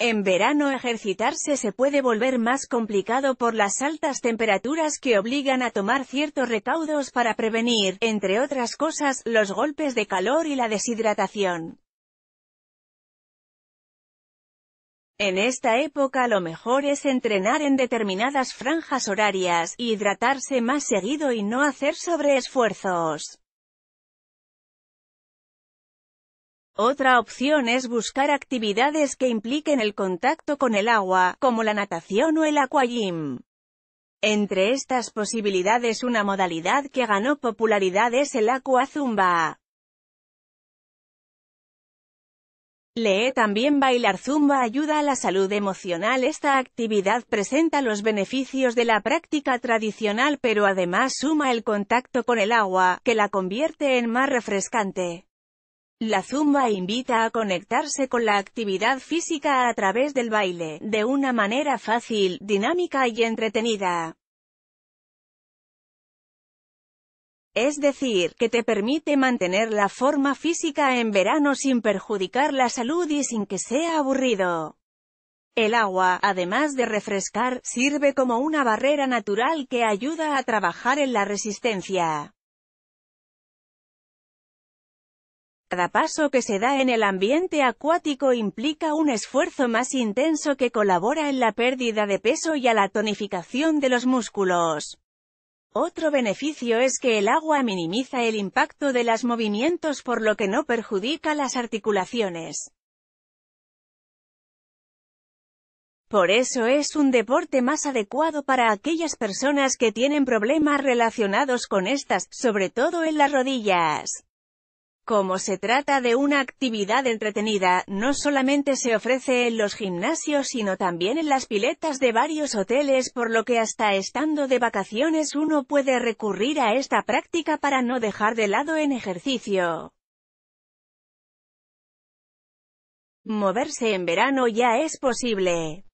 En verano ejercitarse se puede volver más complicado por las altas temperaturas que obligan a tomar ciertos recaudos para prevenir, entre otras cosas, los golpes de calor y la deshidratación. En esta época lo mejor es entrenar en determinadas franjas horarias, hidratarse más seguido y no hacer sobreesfuerzos. Otra opción es buscar actividades que impliquen el contacto con el agua, como la natación o el aquagym. Entre estas posibilidades una modalidad que ganó popularidad es el aqua zumba. Lee también bailar zumba ayuda a la salud emocional. Esta actividad presenta los beneficios de la práctica tradicional pero además suma el contacto con el agua, que la convierte en más refrescante. La zumba invita a conectarse con la actividad física a través del baile, de una manera fácil, dinámica y entretenida. Es decir, que te permite mantener la forma física en verano sin perjudicar la salud y sin que sea aburrido. El agua, además de refrescar, sirve como una barrera natural que ayuda a trabajar en la resistencia. Cada paso que se da en el ambiente acuático implica un esfuerzo más intenso que colabora en la pérdida de peso y a la tonificación de los músculos. Otro beneficio es que el agua minimiza el impacto de los movimientos por lo que no perjudica las articulaciones. Por eso es un deporte más adecuado para aquellas personas que tienen problemas relacionados con estas, sobre todo en las rodillas. Como se trata de una actividad entretenida, no solamente se ofrece en los gimnasios sino también en las piletas de varios hoteles por lo que hasta estando de vacaciones uno puede recurrir a esta práctica para no dejar de lado en ejercicio. Moverse en verano ya es posible.